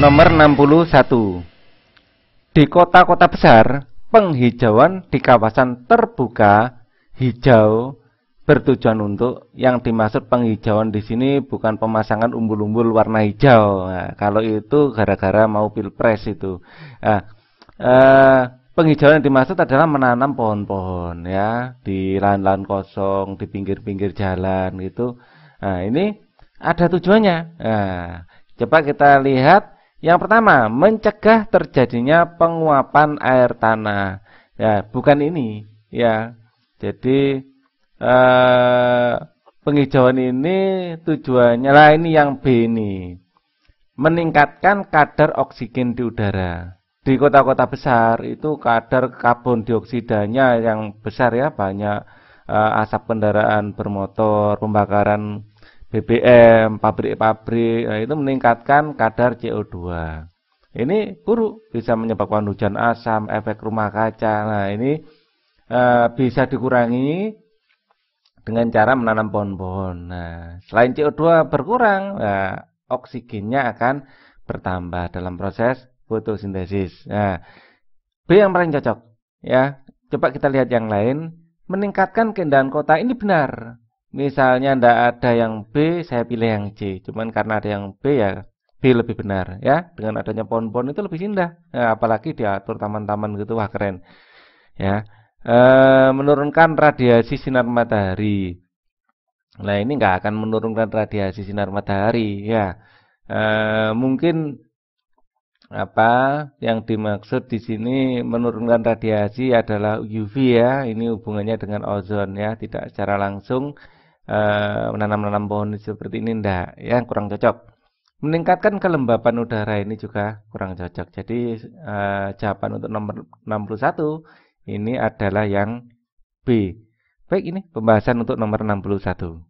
Nomor 61. Di kota-kota besar, penghijauan di kawasan terbuka hijau bertujuan untuk yang dimaksud penghijauan di sini bukan pemasangan umbul-umbul warna hijau. Nah, kalau itu gara-gara mau pilpres itu. Nah, eh, penghijauan yang dimaksud adalah menanam pohon-pohon ya di lahan-lahan kosong, di pinggir-pinggir jalan gitu. Nah, ini ada tujuannya. Nah, coba kita lihat yang pertama, mencegah terjadinya penguapan air tanah. Ya, bukan ini, ya. Jadi eh, penghijauan ini tujuannya lah ini yang B ini. Meningkatkan kadar oksigen di udara. Di kota-kota besar itu kadar karbon dioksidanya yang besar ya, banyak eh, asap kendaraan bermotor, pembakaran BBM, pabrik-pabrik, nah itu meningkatkan kadar CO2. Ini buruk, bisa menyebabkan hujan asam, efek rumah kaca. Nah ini e, bisa dikurangi dengan cara menanam pohon-pohon. Nah selain CO2 berkurang, ya, oksigennya akan bertambah dalam proses fotosintesis. Nah, B yang paling cocok, ya. Coba kita lihat yang lain. Meningkatkan keindahan kota ini benar. Misalnya ndak ada yang B, saya pilih yang C. Cuman karena ada yang B ya B lebih benar ya. Dengan adanya pohon-pohon itu lebih indah. Nah, apalagi diatur taman-taman gitu wah keren. Ya. E, menurunkan radiasi sinar matahari. Nah, ini nggak akan menurunkan radiasi sinar matahari ya. E, mungkin apa yang dimaksud di sini menurunkan radiasi adalah UV ya ini hubungannya dengan ozon ya tidak secara langsung Eh, menanam-nanam pohon seperti ini ndak ya kurang cocok meningkatkan kelembapan udara ini juga kurang cocok jadi uh, jawaban untuk nomor 61 ini adalah yang B baik ini pembahasan untuk nomor 61